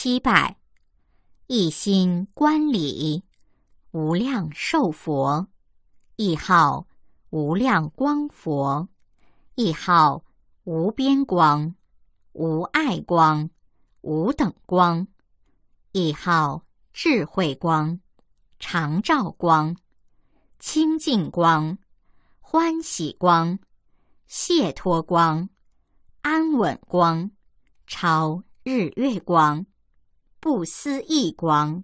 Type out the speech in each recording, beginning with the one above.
七拜，一心观礼，无量寿佛，一号无量光佛，一号无边光、无碍光、无等光，一号智慧光、常照光、清净光、欢喜光、解脱光、安稳光、超日月光。不思一光，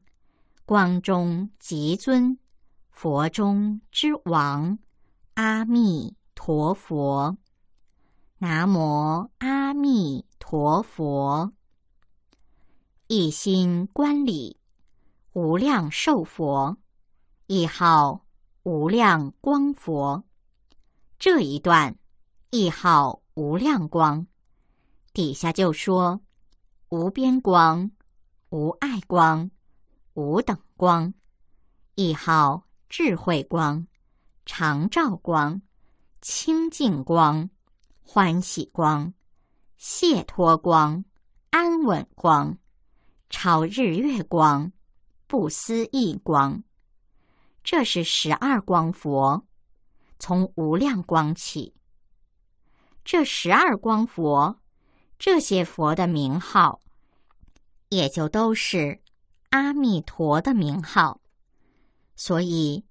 光中极尊，佛中之王，阿弥陀佛。南无阿弥陀佛。一心观礼无量寿佛，亦号无量光佛。这一段，亦号无量光。底下就说无边光。无爱光，无等光，亦号智慧光、常照光、清净光、欢喜光、解脱光、安稳光、超日月光、不思议光。这是十二光佛，从无量光起。这十二光佛，这些佛的名号。也就都是阿弥陀的名号，所以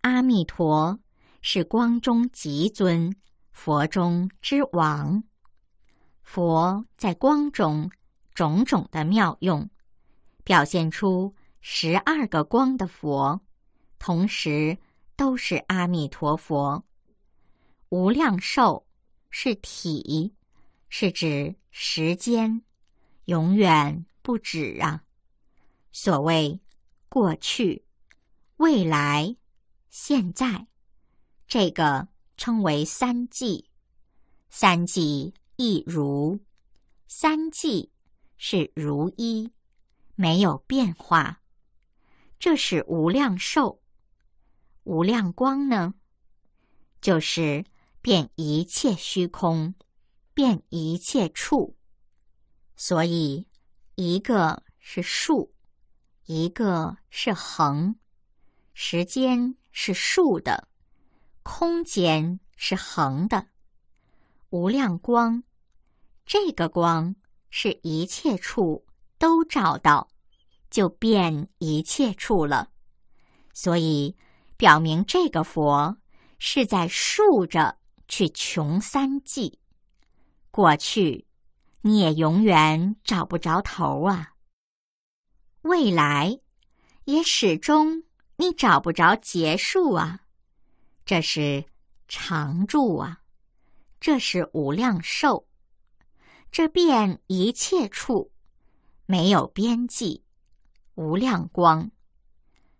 阿弥陀是光中极尊佛中之王。佛在光中种种的妙用，表现出十二个光的佛，同时都是阿弥陀佛。无量寿是体，是指时间永远。不止啊！所谓过去、未来、现在，这个称为三际。三际亦如三际是如一，没有变化。这是无量寿。无量光呢，就是变一切虚空，变一切处。所以。一个是竖，一个是横。时间是竖的，空间是横的。无量光，这个光是一切处都照到，就变一切处了。所以，表明这个佛是在竖着去穷三季，过去。你也永远找不着头啊，未来也始终你找不着结束啊，这是常住啊，这是无量寿，这遍一切处没有边际，无量光。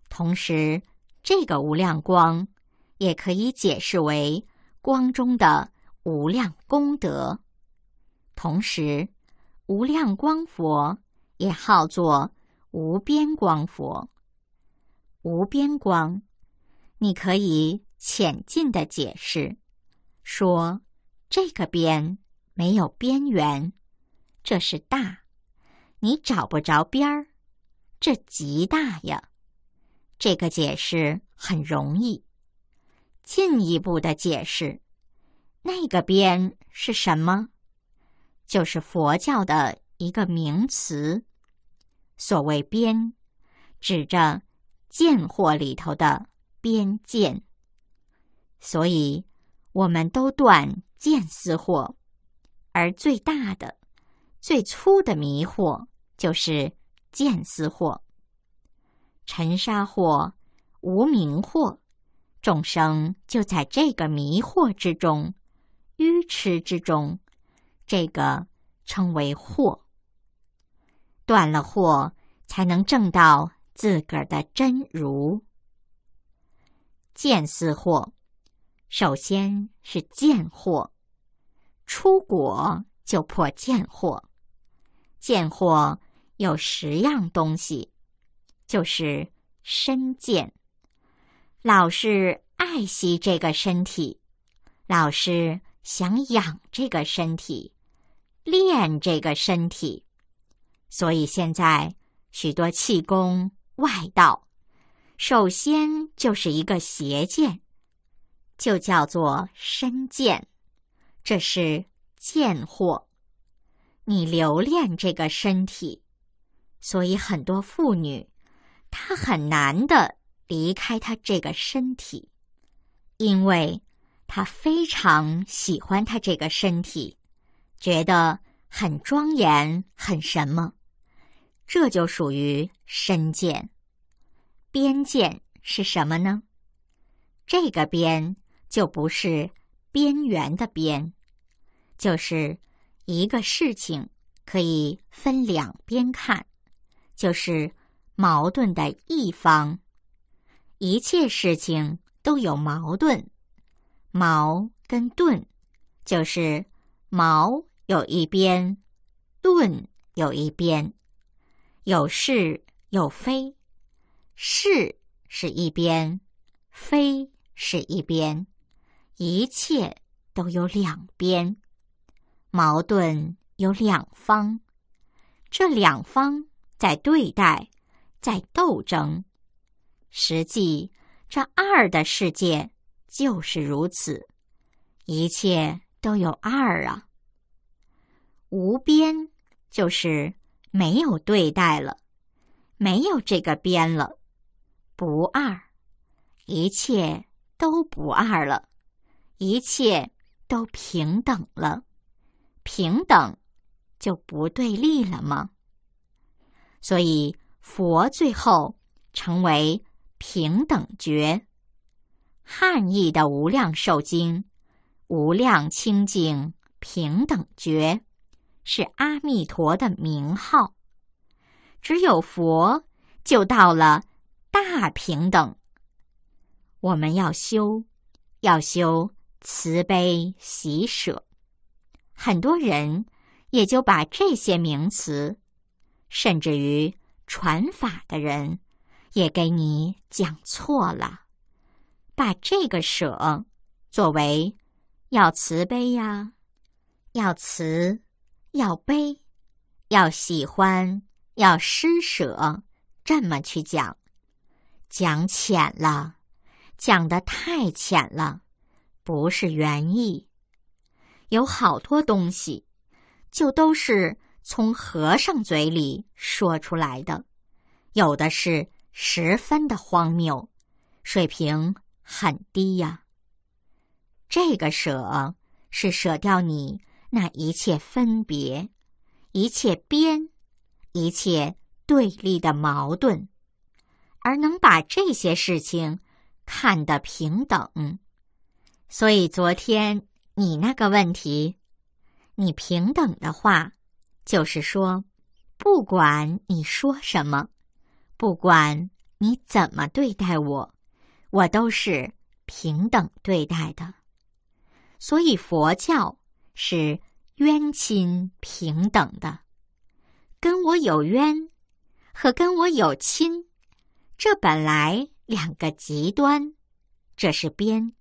同时，这个无量光也可以解释为光中的无量功德。同时，无量光佛也好做无边光佛。无边光，你可以浅近的解释，说这个边没有边缘，这是大，你找不着边儿，这极大呀。这个解释很容易。进一步的解释，那个边是什么？就是佛教的一个名词，所谓“边”，指着见货里头的边见，所以我们都断见思惑，而最大的、最粗的迷惑就是见思惑、尘沙惑、无明惑，众生就在这个迷惑之中、淤痴之中。这个称为祸。断了祸，才能证到自个儿的真如。见思货，首先是见货，出果就破见货，见货有十样东西，就是身见，老是爱惜这个身体，老是想养这个身体。练这个身体，所以现在许多气功外道，首先就是一个邪见，就叫做身见，这是贱货。你留恋这个身体，所以很多妇女，她很难的离开她这个身体，因为她非常喜欢她这个身体。觉得很庄严，很什么？这就属于身见。边见是什么呢？这个边就不是边缘的边，就是一个事情可以分两边看，就是矛盾的一方。一切事情都有矛盾，矛跟盾，就是矛。有一边，顿有一边，有是，有非。是是一边，非是一边，一切都有两边。矛盾有两方，这两方在对待，在斗争。实际，这二的世界就是如此，一切都有二啊。无边就是没有对待了，没有这个边了，不二，一切都不二了，一切都平等了，平等就不对立了吗？所以佛最后成为平等觉。汉译的《无量寿经》，无量清净平等觉。是阿弥陀的名号，只有佛就到了大平等。我们要修，要修慈悲喜舍，很多人也就把这些名词，甚至于传法的人也给你讲错了，把这个舍作为要慈悲呀，要慈。要悲，要喜欢，要施舍，这么去讲，讲浅了，讲的太浅了，不是原意。有好多东西，就都是从和尚嘴里说出来的，有的是十分的荒谬，水平很低呀。这个“舍”是舍掉你。那一切分别，一切边，一切对立的矛盾，而能把这些事情看得平等。所以昨天你那个问题，你平等的话，就是说，不管你说什么，不管你怎么对待我，我都是平等对待的。所以佛教是。冤亲平等的，跟我有冤和跟我有亲，这本来两个极端，这是边。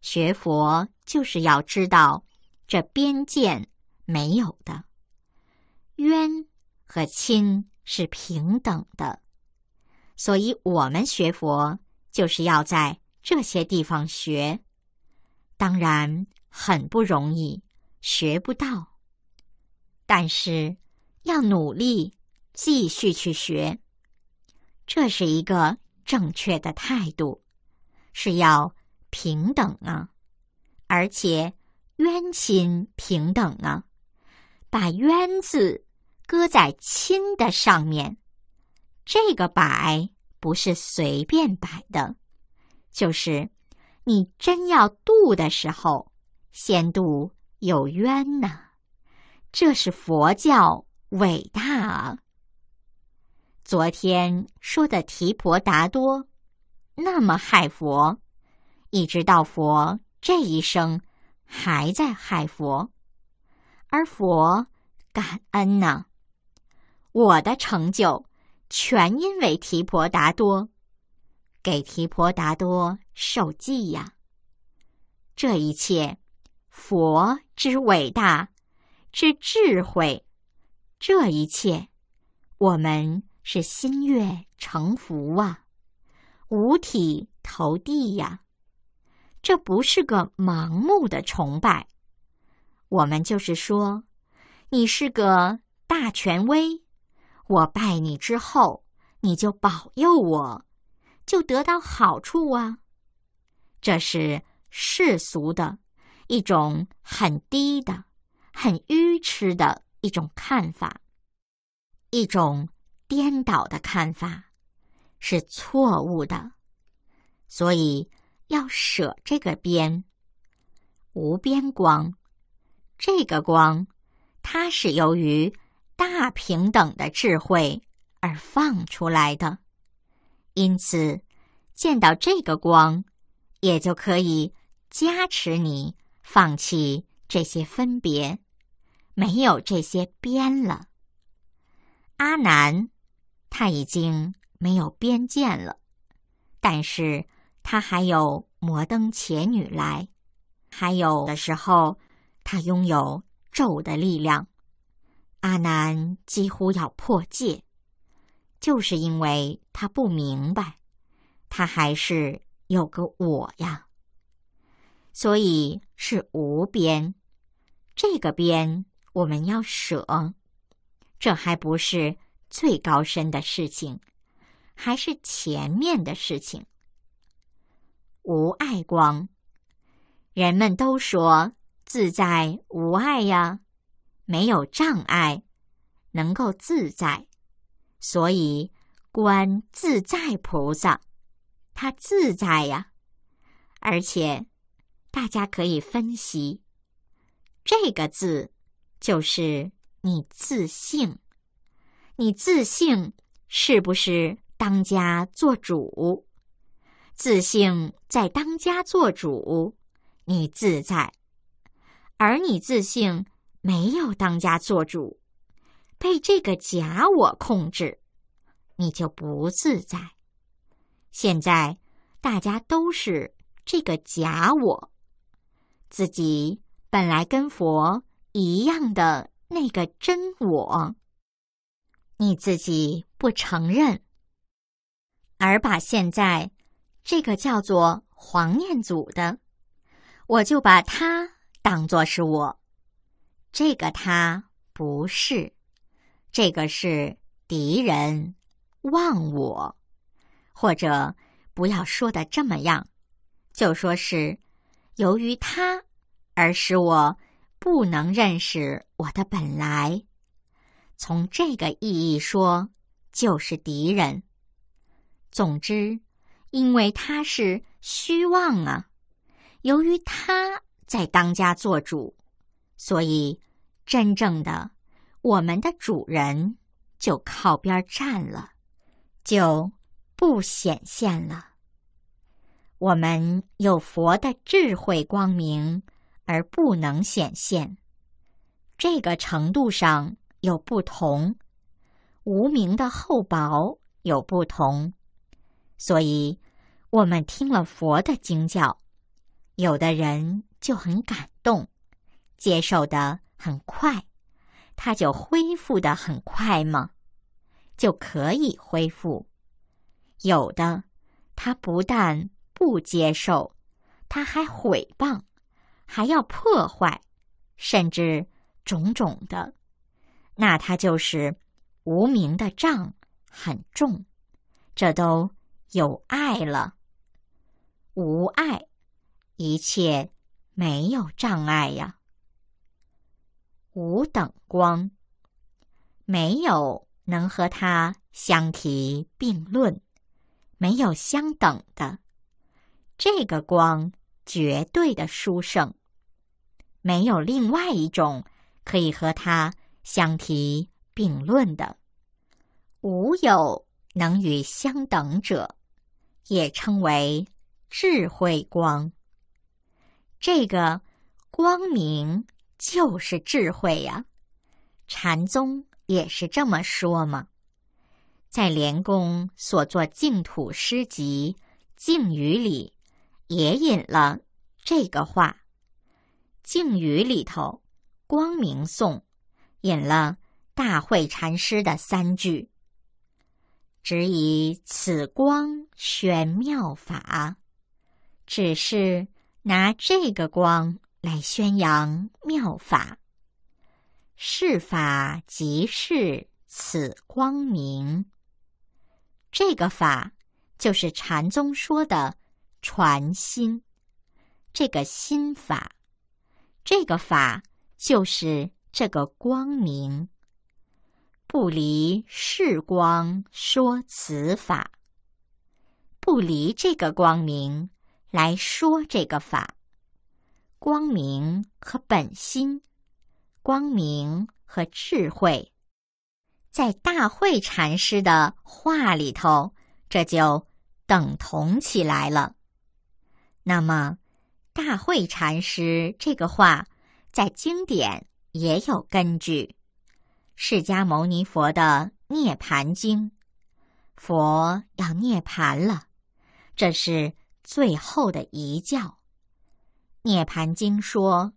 学佛就是要知道，这边界没有的，冤和亲是平等的，所以我们学佛就是要在这些地方学，当然很不容易。学不到，但是要努力继续去学，这是一个正确的态度，是要平等啊，而且冤亲平等啊，把冤字搁在亲的上面，这个摆不是随便摆的，就是你真要渡的时候，先渡。有冤呐，这是佛教伟大啊。昨天说的提婆达多，那么害佛，一直到佛这一生还在害佛，而佛感恩呢，我的成就全因为提婆达多，给提婆达多受记呀，这一切。佛之伟大，之智慧，这一切，我们是心悦诚服啊，五体投地呀。这不是个盲目的崇拜，我们就是说，你是个大权威，我拜你之后，你就保佑我，就得到好处啊。这是世俗的。一种很低的、很愚痴的一种看法，一种颠倒的看法是错误的，所以要舍这个边。无边光，这个光，它是由于大平等的智慧而放出来的，因此见到这个光，也就可以加持你。放弃这些分别，没有这些边了。阿南，他已经没有边界了，但是他还有摩登伽女来，还有的时候，他拥有咒的力量。阿南几乎要破戒，就是因为他不明白，他还是有个我呀。所以是无边，这个边我们要舍。这还不是最高深的事情，还是前面的事情。无爱光，人们都说自在无碍呀，没有障碍，能够自在。所以观自在菩萨，他自在呀，而且。大家可以分析这个字，就是你自信。你自信是不是当家做主？自信在当家做主，你自在；而你自信没有当家做主，被这个假我控制，你就不自在。现在大家都是这个假我。自己本来跟佛一样的那个真我，你自己不承认，而把现在这个叫做黄念祖的，我就把他当作是我，这个他不是，这个是敌人忘我，或者不要说的这么样，就说是。由于他，而使我不能认识我的本来。从这个意义说，就是敌人。总之，因为他是虚妄啊，由于他在当家做主，所以真正的我们的主人就靠边站了，就不显现了。我们有佛的智慧光明，而不能显现。这个程度上有不同，无名的厚薄有不同。所以，我们听了佛的经教，有的人就很感动，接受的很快，他就恢复的很快嘛，就可以恢复。有的他不但。不接受，他还毁谤，还要破坏，甚至种种的，那他就是无名的障，很重。这都有爱了，无爱，一切没有障碍呀。无等光，没有能和它相提并论，没有相等的。这个光绝对的殊胜，没有另外一种可以和它相提并论的，无有能与相等者，也称为智慧光。这个光明就是智慧呀，禅宗也是这么说嘛。在莲公所作净土诗集《净语》里。也引了这个话，《静语》里头，《光明颂》引了大慧禅师的三句：“只以此光玄妙法，只是拿这个光来宣扬妙法，是法即是此光明。”这个法就是禅宗说的。传心这个心法，这个法就是这个光明，不离是光说此法，不离这个光明来说这个法，光明和本心，光明和智慧，在大慧禅师的话里头，这就等同起来了。那么，大慧禅师这个话，在经典也有根据，《释迦牟尼佛的涅盘经》，佛要涅盘了，这是最后的遗教，《涅盘经》说，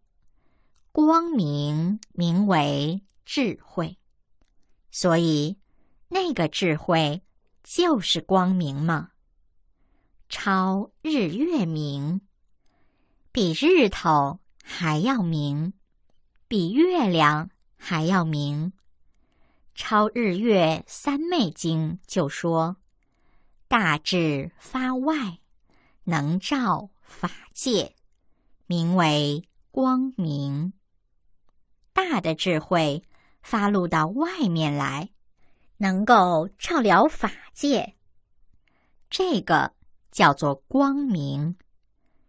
光明名为智慧，所以，那个智慧就是光明嘛。超日月明，比日头还要明，比月亮还要明。超日月三昧经就说：大智发外，能照法界，名为光明。大的智慧发露到外面来，能够照亮法界。这个。叫做光明，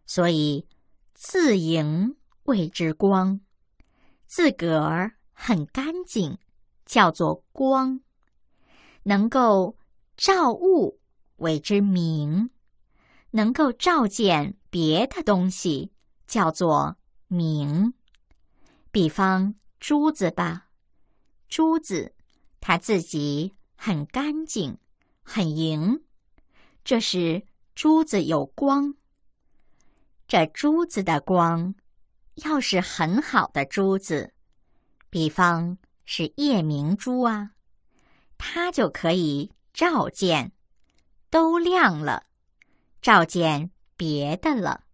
所以自盈谓之光，自个儿很干净，叫做光。能够照物谓之明，能够照见别的东西叫做明。比方珠子吧，珠子它自己很干净，很莹，这是。珠子有光。这珠子的光，要是很好的珠子，比方是夜明珠啊，它就可以照见，都亮了，照见别的了。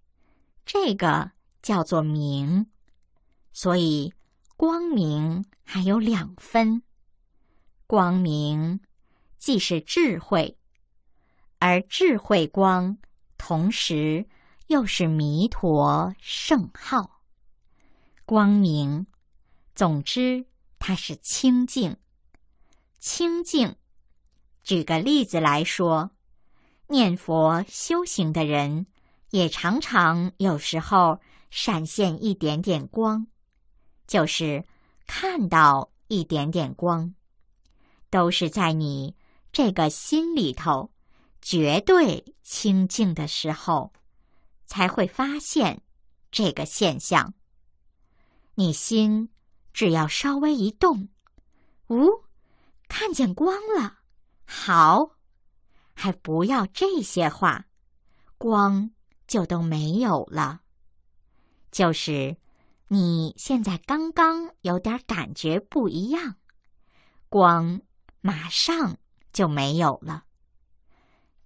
这个叫做明，所以光明还有两分。光明，既是智慧。而智慧光，同时又是弥陀圣号，光明。总之，它是清净。清净。举个例子来说，念佛修行的人，也常常有时候闪现一点点光，就是看到一点点光，都是在你这个心里头。绝对清净的时候，才会发现这个现象。你心只要稍微一动，哦，看见光了，好，还不要这些话，光就都没有了。就是你现在刚刚有点感觉不一样，光马上就没有了。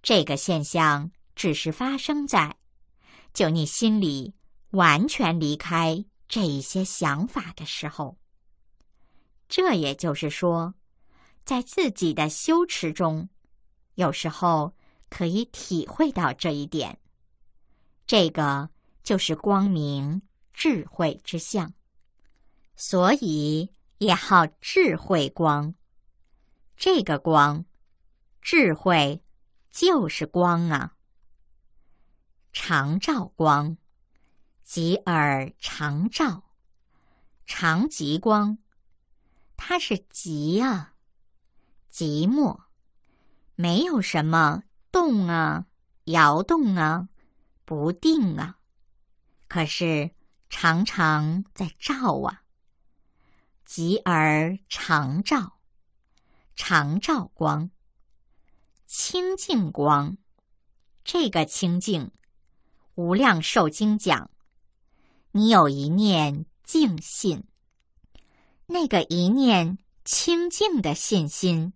这个现象只是发生在就你心里完全离开这一些想法的时候。这也就是说，在自己的修持中，有时候可以体会到这一点。这个就是光明智慧之相，所以也号智慧光。这个光，智慧。就是光啊，常照光，即而常照，常极光，它是极啊，极末，没有什么动啊，摇动啊，不定啊，可是常常在照啊，即而常照，常照光。清净光，这个清净，《无量寿经》讲，你有一念净信，那个一念清净的信心，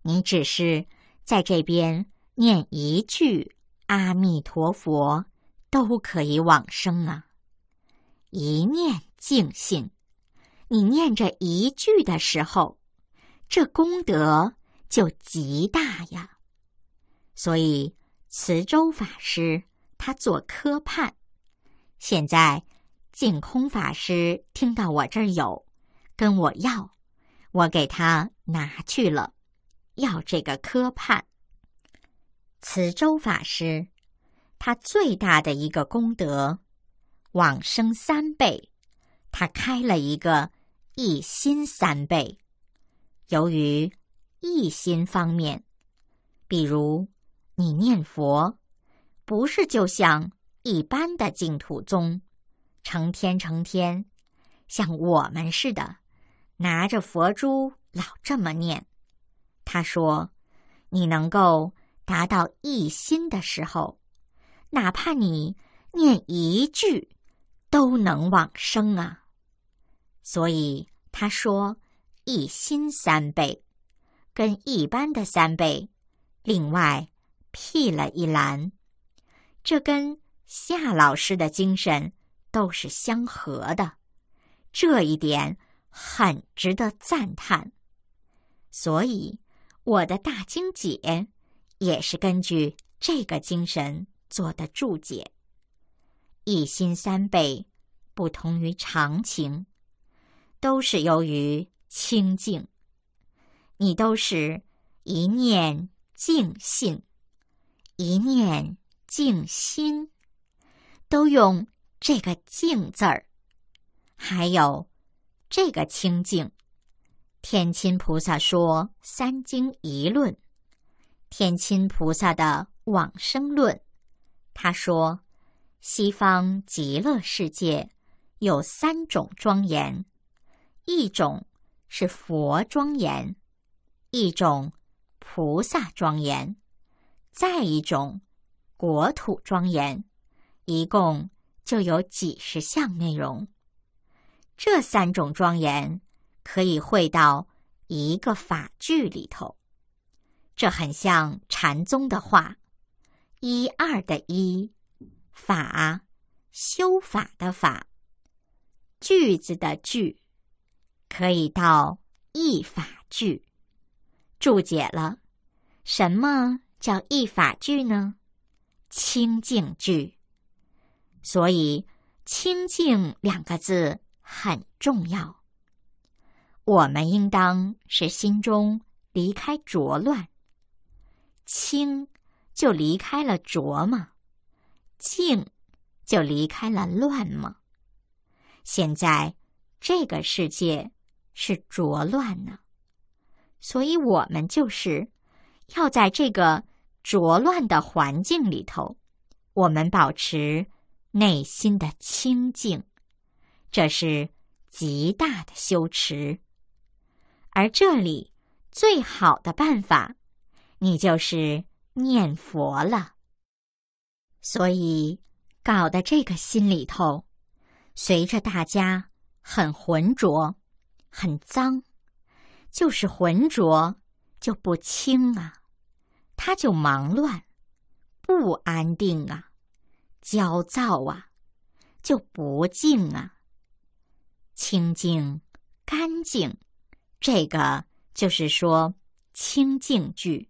你只是在这边念一句阿弥陀佛，都可以往生啊！一念净信，你念着一句的时候，这功德。就极大呀，所以慈州法师他做科判。现在净空法师听到我这儿有，跟我要，我给他拿去了，要这个科判。慈州法师他最大的一个功德，往生三倍，他开了一个一心三倍，由于。一心方面，比如你念佛，不是就像一般的净土宗，成天成天像我们似的，拿着佛珠老这么念。他说，你能够达到一心的时候，哪怕你念一句，都能往生啊。所以他说，一心三倍。跟一般的三倍，另外辟了一栏，这跟夏老师的精神都是相合的，这一点很值得赞叹。所以我的大经解也是根据这个精神做的注解。一心三倍，不同于常情，都是由于清净。你都是，一念静信，一念静心，都用这个“静”字儿，还有这个“清净”。天亲菩萨说《三经一论》，天亲菩萨的《往生论》，他说：“西方极乐世界有三种庄严，一种是佛庄严。”一种菩萨庄严，再一种国土庄严，一共就有几十项内容。这三种庄严可以汇到一个法句里头，这很像禅宗的话：“一二的一法，修法的法，句子的句，可以到一法句。”注解了，什么叫译法句呢？清净句。所以“清净”两个字很重要。我们应当是心中离开浊乱，清就离开了浊嘛，净就离开了乱嘛。现在这个世界是浊乱呢。所以，我们就是要在这个浊乱的环境里头，我们保持内心的清净，这是极大的修持。而这里最好的办法，你就是念佛了。所以，搞得这个心里头，随着大家很浑浊、很脏。就是浑浊，就不清啊；他就忙乱，不安定啊，焦躁啊，就不静啊。清净、干净，这个就是说清净句。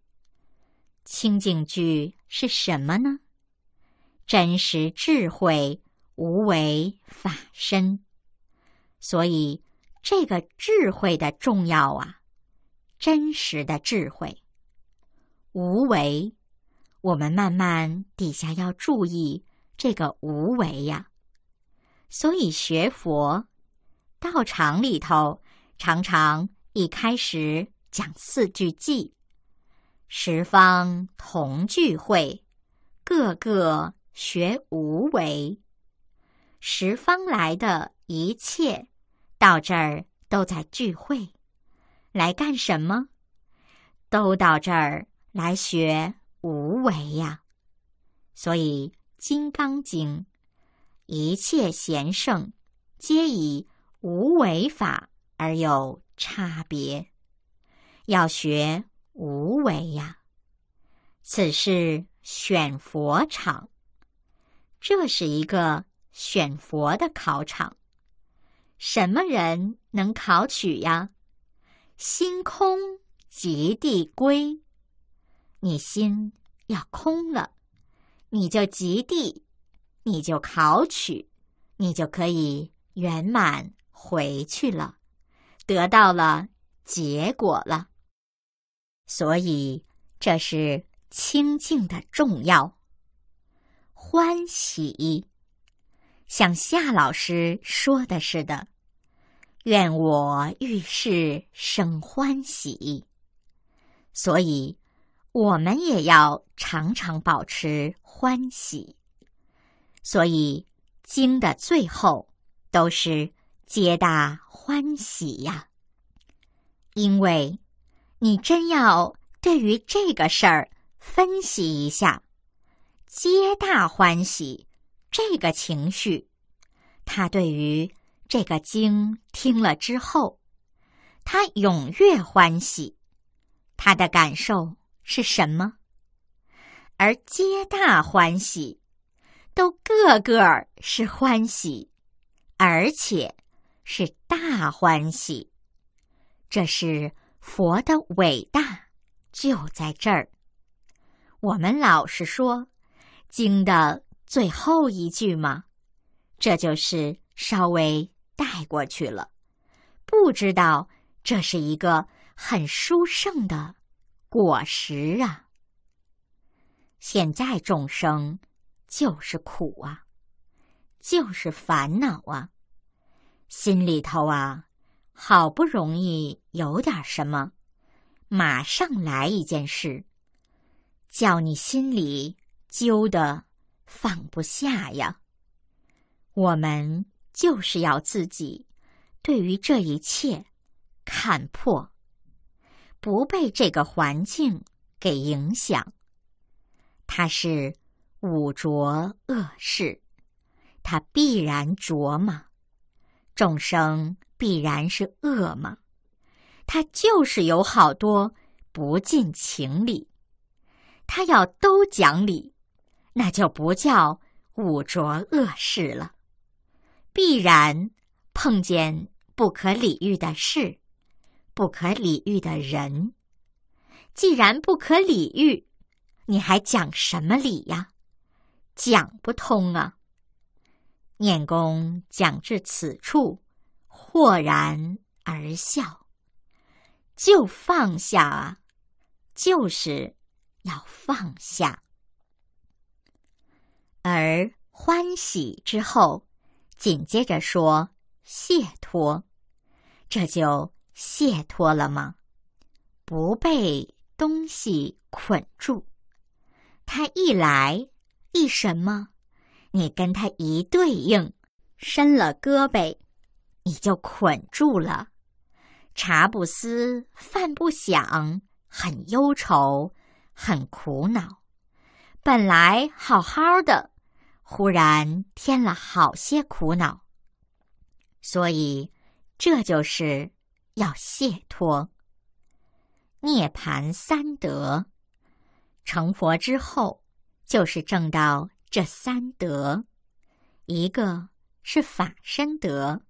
清净句是什么呢？真实智慧，无为法身。所以。这个智慧的重要啊，真实的智慧，无为。我们慢慢底下要注意这个无为呀。所以学佛道场里头，常常一开始讲四句偈：十方同聚会，个个学无为。十方来的一切。到这儿都在聚会，来干什么？都到这儿来学无为呀！所以《金刚经》，一切贤圣皆以无为法而有差别，要学无为呀！此事选佛场，这是一个选佛的考场。什么人能考取呀？心空即地归。你心要空了，你就极地，你就考取，你就可以圆满回去了，得到了结果了。所以这是清净的重要，欢喜。像夏老师说的似的，愿我遇事生欢喜。所以，我们也要常常保持欢喜。所以，经的最后都是皆大欢喜呀。因为，你真要对于这个事儿分析一下，皆大欢喜。这个情绪，他对于这个经听了之后，他踊跃欢喜，他的感受是什么？而皆大欢喜，都个个是欢喜，而且是大欢喜。这是佛的伟大，就在这儿。我们老实说，经的。最后一句嘛，这就是稍微带过去了。不知道这是一个很殊胜的果实啊。现在众生就是苦啊，就是烦恼啊，心里头啊，好不容易有点什么，马上来一件事，叫你心里揪的。放不下呀，我们就是要自己对于这一切看破，不被这个环境给影响。它是五浊恶世，它必然浊嘛，众生必然是恶嘛，它就是有好多不尽情理，它要都讲理。那就不叫五浊恶事了，必然碰见不可理喻的事，不可理喻的人。既然不可理喻，你还讲什么理呀？讲不通啊！念公讲至此处，豁然而笑，就放下啊，就是要放下。而欢喜之后，紧接着说“谢脱”，这就谢脱了吗？不被东西捆住，他一来一什么，你跟他一对应，伸了胳膊，你就捆住了。茶不思，饭不想，很忧愁，很苦恼。本来好好的。忽然添了好些苦恼，所以这就是要解脱。涅盘三德，成佛之后就是证到这三德，一个是法身德，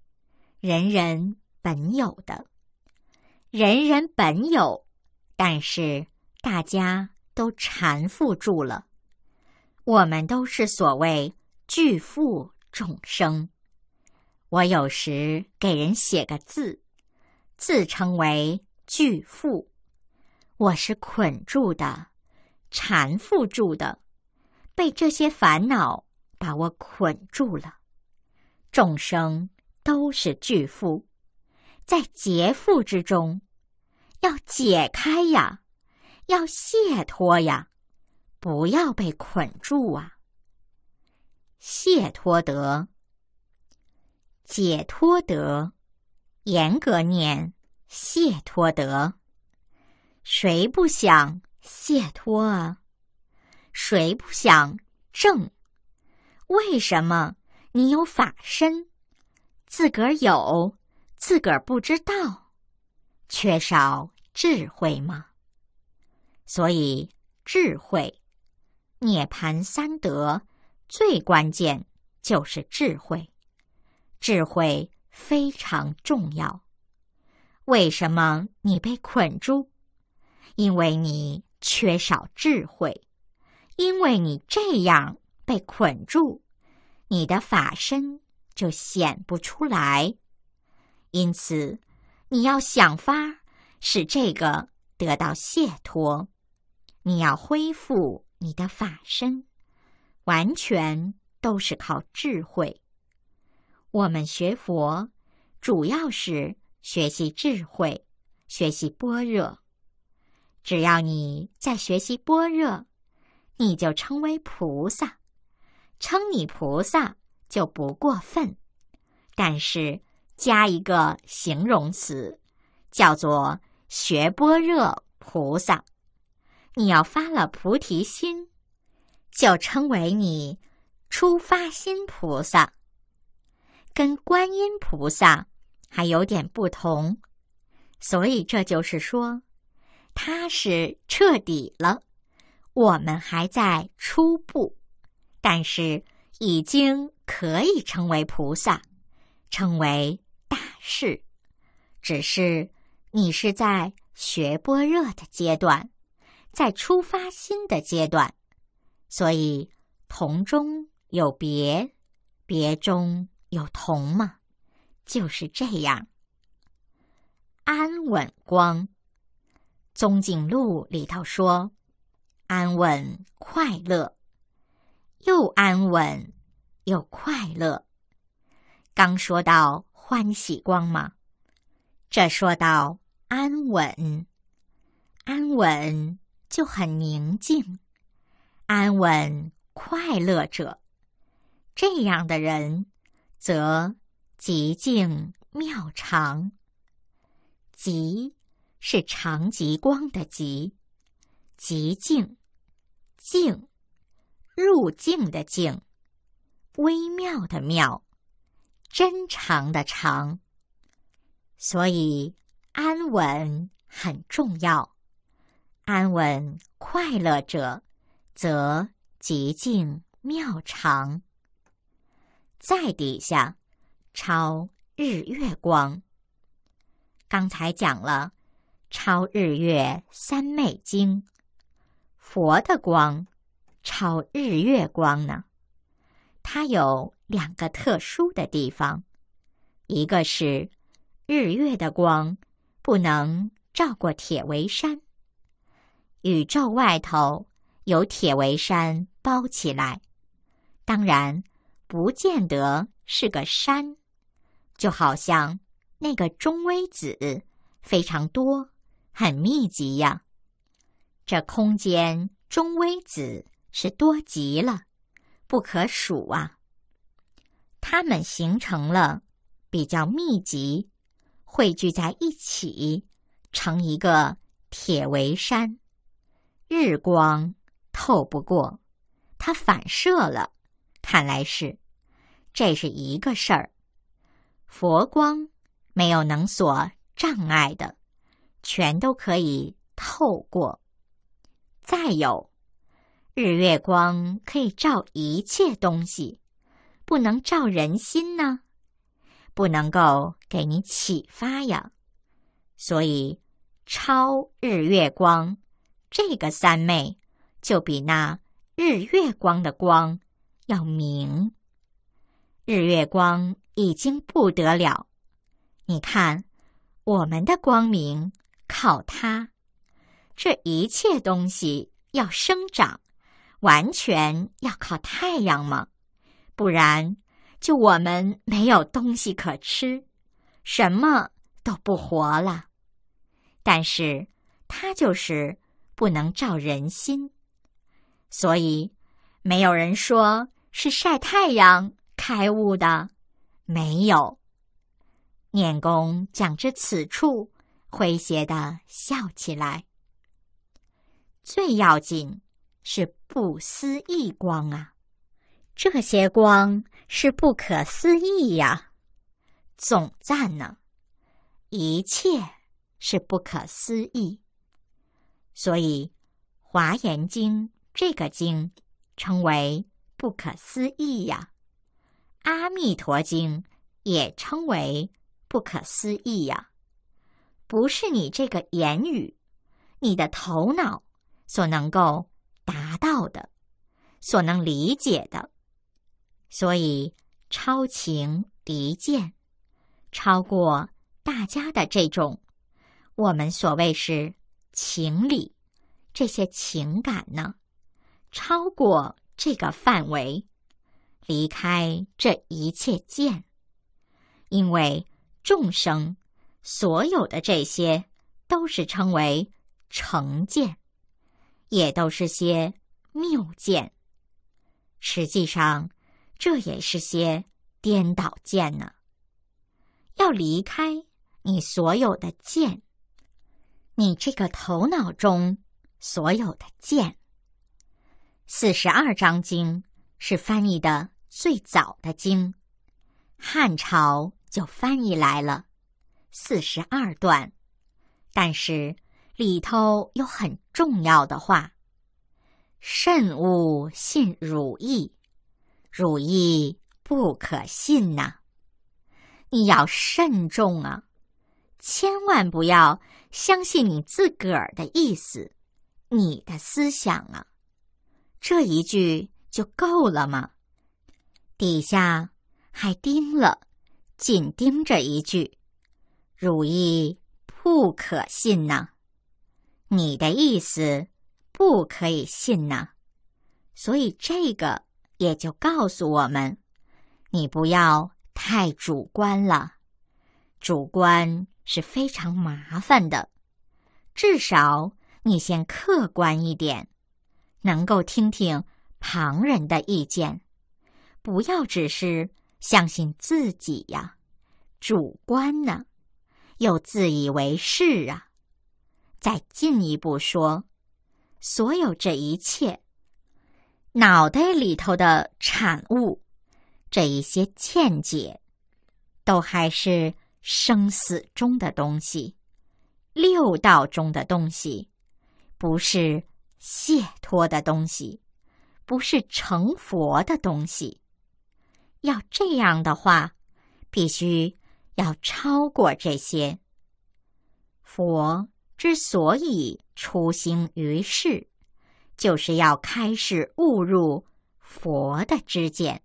人人本有的，人人本有，但是大家都缠缚住了。我们都是所谓巨富众生。我有时给人写个字，自称为巨富。我是捆住的，缠缚住的，被这些烦恼把我捆住了。众生都是巨富，在劫富之中，要解开呀，要解脱呀。不要被捆住啊！解脱得，解脱得，严格念，解脱得。谁不想解脱啊？谁不想正？为什么你有法身，自个儿有，自个儿不知道，缺少智慧吗？所以智慧。涅槃三德，最关键就是智慧，智慧非常重要。为什么你被捆住？因为你缺少智慧，因为你这样被捆住，你的法身就显不出来。因此，你要想法使这个得到解脱，你要恢复。你的法身完全都是靠智慧。我们学佛主要是学习智慧，学习般若。只要你在学习般若，你就称为菩萨。称你菩萨就不过分，但是加一个形容词，叫做“学般若菩萨”。你要发了菩提心，就称为你初发心菩萨。跟观音菩萨还有点不同，所以这就是说，他是彻底了，我们还在初步，但是已经可以成为菩萨，成为大士，只是你是在学般若的阶段。在出发新的阶段，所以同中有别，别中有同嘛，就是这样。安稳光，宗景录里头说，安稳快乐，又安稳又快乐。刚说到欢喜光嘛，这说到安稳，安稳。就很宁静、安稳、快乐者，这样的人，则极静妙长。极是长极光的极，极静，静入境的静，微妙的妙，真长的长。所以安稳很重要。安稳快乐者，则极静妙常。在底下，超日月光。刚才讲了，超日月三昧经，佛的光，超日月光呢？它有两个特殊的地方，一个是，日月的光不能照过铁围山。宇宙外头有铁围山包起来，当然不见得是个山，就好像那个中微子非常多，很密集呀。这空间中微子是多极了，不可数啊。它们形成了比较密集，汇聚在一起，成一个铁围山。日光透不过，它反射了，看来是，这是一个事儿。佛光没有能所障碍的，全都可以透过。再有，日月光可以照一切东西，不能照人心呢，不能够给你启发呀。所以，超日月光。这个三昧就比那日月光的光要明。日月光已经不得了，你看我们的光明靠它，这一切东西要生长，完全要靠太阳嘛。不然就我们没有东西可吃，什么都不活了。但是它就是。不能照人心，所以没有人说是晒太阳开悟的。没有，念公讲至此处，诙谐的笑起来。最要紧是不思议光啊，这些光是不可思议呀。总赞呢，一切是不可思议。所以，《华严经》这个经称为不可思议呀，《阿弥陀经》也称为不可思议呀，不是你这个言语、你的头脑所能够达到的、所能理解的。所以超情离见，超过大家的这种，我们所谓是。情理，这些情感呢，超过这个范围，离开这一切见，因为众生所有的这些，都是称为成见，也都是些谬见，实际上这也是些颠倒见呢。要离开你所有的见。你这个头脑中所有的剑。四十二章经是翻译的最早的经，汉朝就翻译来了。四十二段，但是里头有很重要的话：“慎勿信汝意，汝意不可信呐！你要慎重啊，千万不要。”相信你自个儿的意思，你的思想啊，这一句就够了吗？底下还盯了，紧盯着一句，汝意不可信呐，你的意思不可以信呐，所以这个也就告诉我们，你不要太主观了，主观。是非常麻烦的，至少你先客观一点，能够听听旁人的意见，不要只是相信自己呀，主观呢，又自以为是啊。再进一步说，所有这一切，脑袋里头的产物，这一些见解，都还是。生死中的东西，六道中的东西，不是解脱的东西，不是成佛的东西。要这样的话，必须要超过这些。佛之所以出行于世，就是要开始误入佛的知见。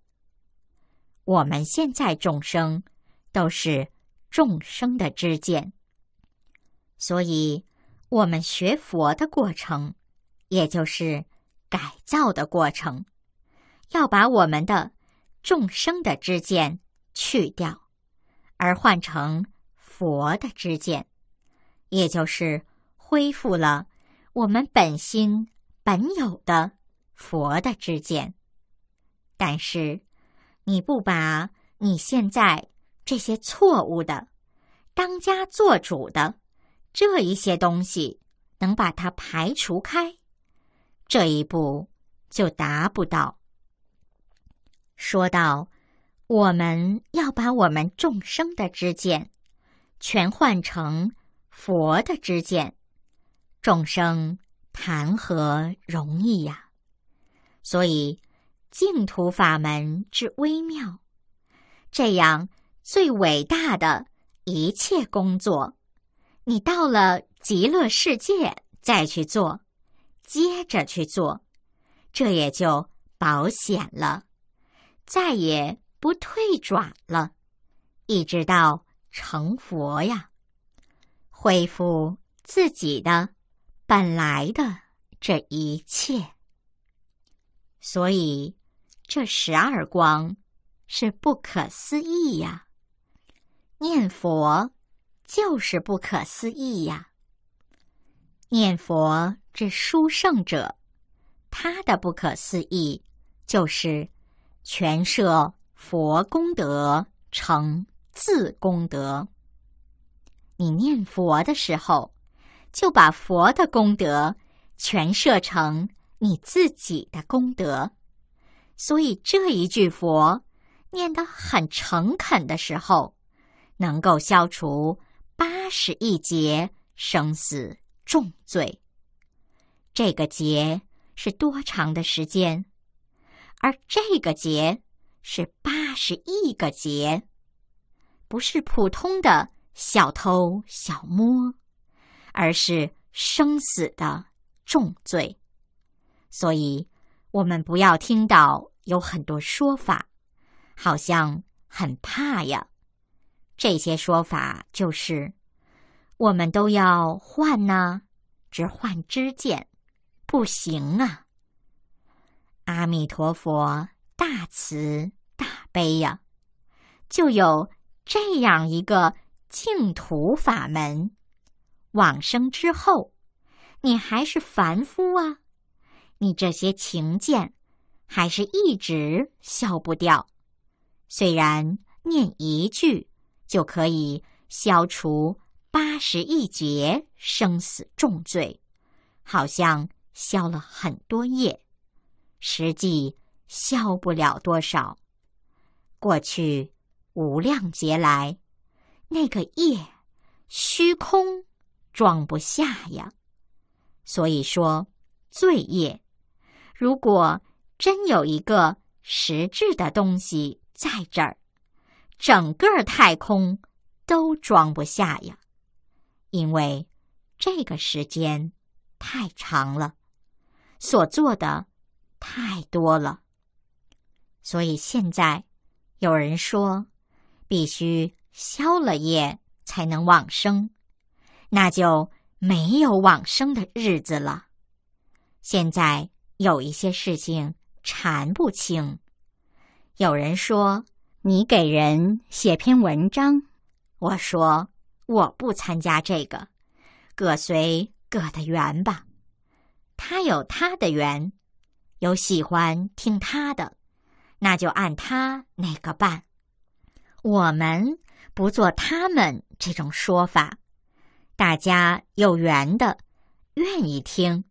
我们现在众生都是。众生的知见，所以我们学佛的过程，也就是改造的过程，要把我们的众生的知见去掉，而换成佛的知见，也就是恢复了我们本心本有的佛的知见。但是，你不把你现在。这些错误的、当家做主的这一些东西，能把它排除开，这一步就达不到。说到我们要把我们众生的知见全换成佛的知见，众生谈何容易呀！所以净土法门之微妙，这样。最伟大的一切工作，你到了极乐世界再去做，接着去做，这也就保险了，再也不退转了，一直到成佛呀，恢复自己的本来的这一切。所以，这十二光是不可思议呀。念佛就是不可思议呀！念佛之殊胜者，他的不可思议就是全设佛功德成自功德。你念佛的时候，就把佛的功德全设成你自己的功德。所以这一句佛念得很诚恳的时候。能够消除八十亿劫生死重罪。这个劫是多长的时间？而这个劫是八十亿个劫，不是普通的小偷小摸，而是生死的重罪。所以，我们不要听到有很多说法，好像很怕呀。这些说法就是，我们都要换呐，只换知见，不行啊！阿弥陀佛，大慈大悲呀，就有这样一个净土法门。往生之后，你还是凡夫啊，你这些情见还是一直消不掉，虽然念一句。就可以消除八十一劫生死重罪，好像消了很多业，实际消不了多少。过去无量劫来，那个业虚空装不下呀。所以说，罪业如果真有一个实质的东西在这儿。整个太空都装不下呀，因为这个时间太长了，所做的太多了，所以现在有人说必须消了业才能往生，那就没有往生的日子了。现在有一些事情缠不清，有人说。你给人写篇文章，我说我不参加这个，各随各的缘吧。他有他的缘，有喜欢听他的，那就按他那个办。我们不做他们这种说法。大家有缘的，愿意听，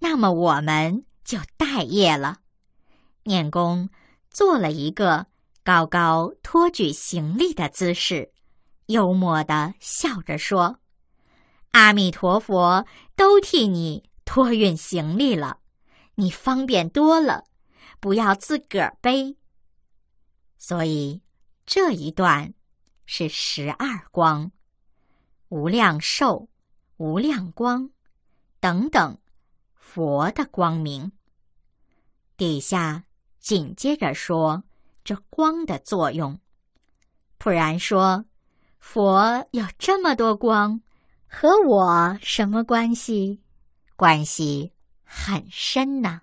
那么我们就待业了。念公做了一个。高高托举行李的姿势，幽默的笑着说：“阿弥陀佛，都替你托运行李了，你方便多了，不要自个儿背。”所以这一段是十二光，无量寿、无量光等等佛的光明。底下紧接着说。光的作用。普然说：“佛有这么多光，和我什么关系？关系很深呢。”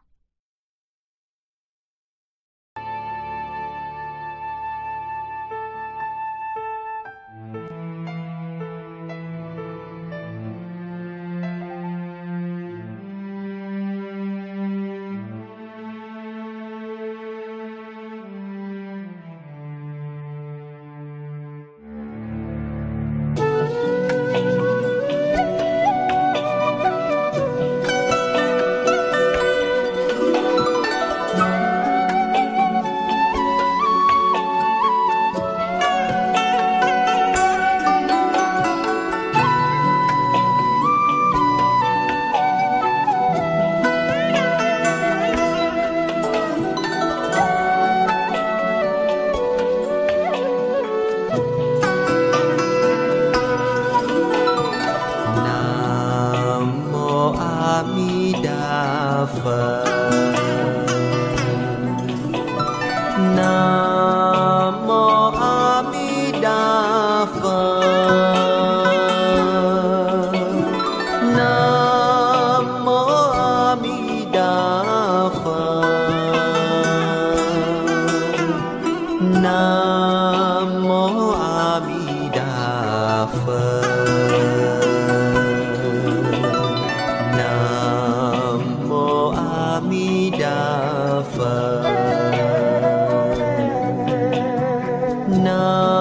know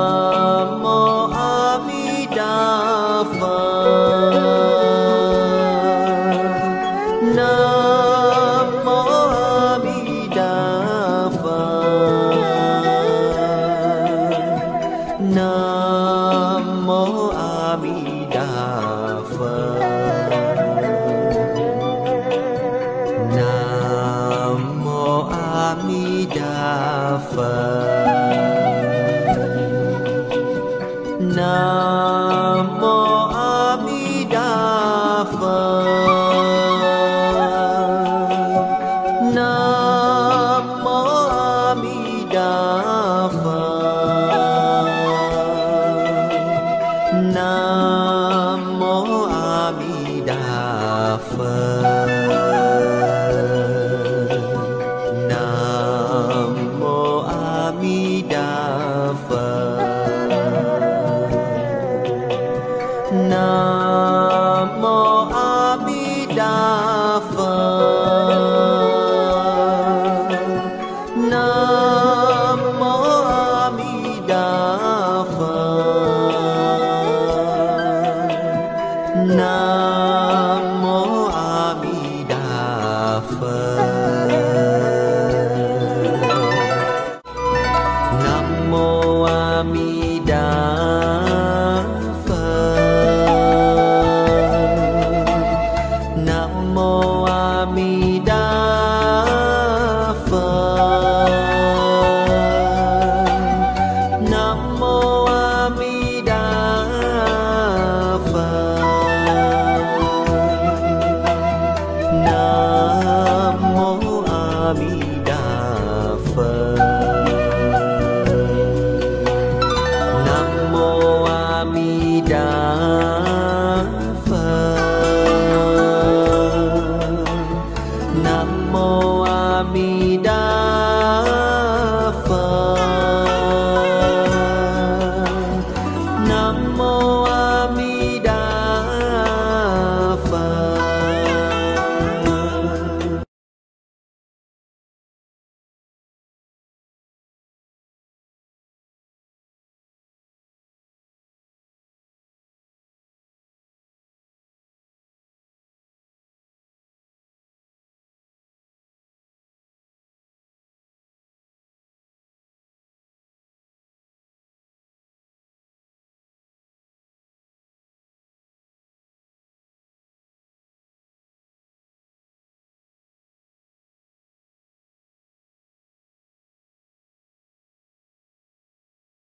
down.